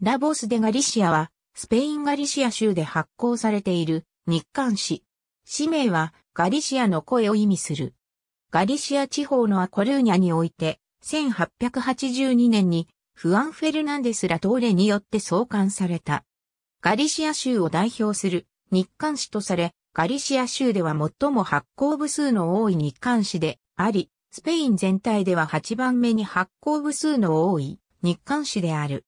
ラボス・デ・ガリシアは、スペイン・ガリシア州で発行されている日刊誌。氏名は、ガリシアの声を意味する。ガリシア地方のアコルーニャにおいて、1882年に、フアン・フェルナンデス・ラトーレによって創刊された。ガリシア州を代表する日刊誌とされ、ガリシア州では最も発行部数の多い日刊誌であり、スペイン全体では8番目に発行部数の多い日刊誌である。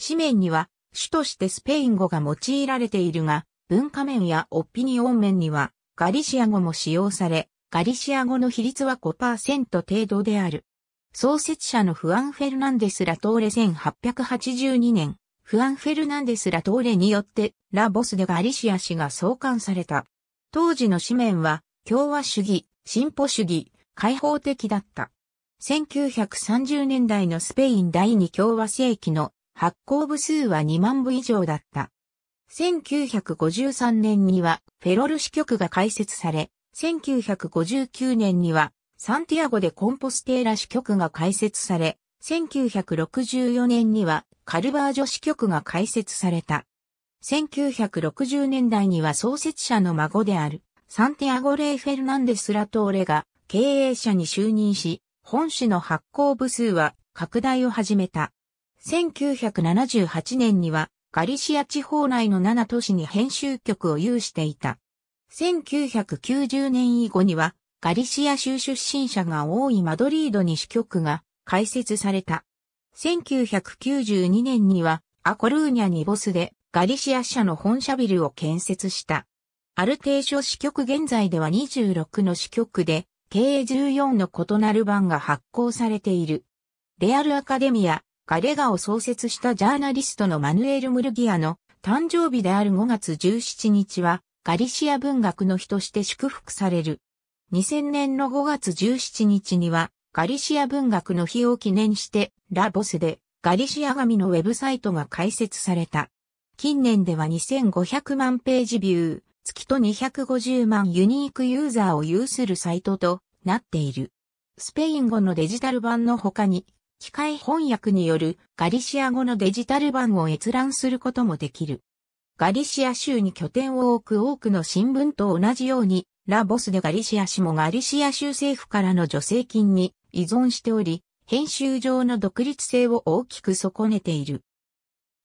紙面には主としてスペイン語が用いられているが、文化面やオピニオン面にはガリシア語も使用され、ガリシア語の比率は5%程度である。創設者のフアン・フェルナンデス・ラトーレ1882年、フアン・フェルナンデス・ラトーレによってラボスでガリシア氏が創刊された。当時の紙面は共和主義、進歩主義、開放的だった。1930年代のスペイン第二共和世紀の発行部数は2万部以上だった。1953年にはフェロル支局が開設され、1959年にはサンティアゴでコンポステーラ支局が開設され、1964年にはカルバージョ支局が開設された。1960年代には創設者の孫であるサンティアゴ・レイ・フェルナンデス・ラトーレが経営者に就任し、本市の発行部数は拡大を始めた。1978年にはガリシア地方内の7都市に編集局を有していた。1990年以後にはガリシア州出身者が多いマドリードに支局が開設された。1992年にはアコルーニャにボスでガリシア社の本社ビルを建設した。アルテーショ支局現在では26の支局で、計14の異なる版が発行されている。レアルアカデミア、ガレガを創設したジャーナリストのマヌエル・ムルギアの誕生日である5月17日はガリシア文学の日として祝福される。2000年の5月17日にはガリシア文学の日を記念してラボスでガリシア紙のウェブサイトが開設された。近年では2500万ページビュー、月と250万ユニークユーザーを有するサイトとなっている。スペイン語のデジタル版の他に機械翻訳によるガリシア語のデジタル版を閲覧することもできる。ガリシア州に拠点を置く多くの新聞と同じように、ラボスでガリシア氏もガリシア州政府からの助成金に依存しており、編集上の独立性を大きく損ねている。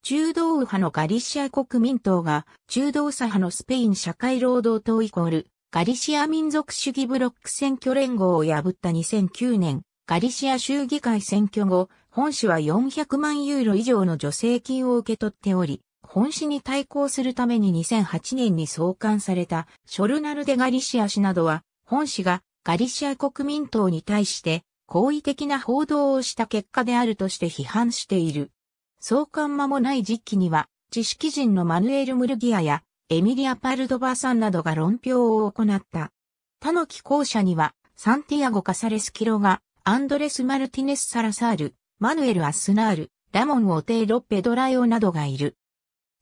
中道右派のガリシア国民党が中道左派のスペイン社会労働党イコールガリシア民族主義ブロック選挙連合を破った2009年ガリシア州議会選挙後、本市は400万ユーロ以上の助成金を受け取っており、本市に対抗するために2008年に創刊されたショルナルデ・ガリシア氏などは、本市がガリシア国民党に対して好意的な報道をした結果であるとして批判している。創刊間もない時期には、知識人のマヌエル・ムルギアやエミリア・パルドバーさんなどが論評を行った。他の寄稿者には、サンティアゴ・カサレス・キロが、アンドレス・マルティネス・サラサール、マヌエル・アスナール、ラモン・オテイロ・ペドラヨなどがいる。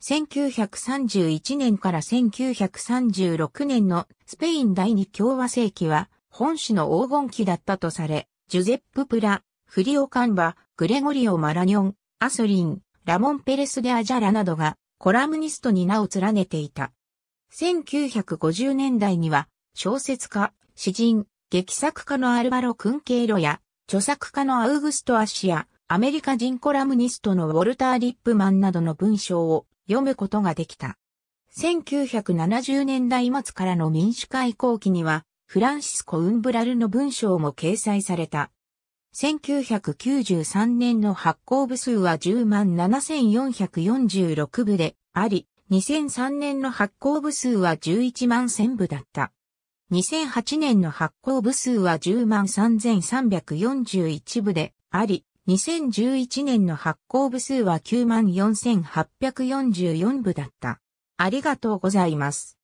1931年から1936年のスペイン第二共和世紀は本種の黄金期だったとされ、ジュゼップ・プラ、フリオ・カンバ、グレゴリオ・マラニョン、アスリン、ラモン・ペレス・デ・アジャラなどがコラムニストに名を連ねていた。1950年代には小説家、詩人、劇作家のアルバロ・クンケイロや、著作家のアウグスト・アシア、アメリカ人コラムニストのウォルター・リップマンなどの文章を読むことができた。1970年代末からの民主化移行期には、フランシスコ・ウンブラルの文章も掲載された。1993年の発行部数は10万7446部であり、2003年の発行部数は11万1000部だった。2008年の発行部数は10万3341部であり、2011年の発行部数は9万4844部だった。ありがとうございます。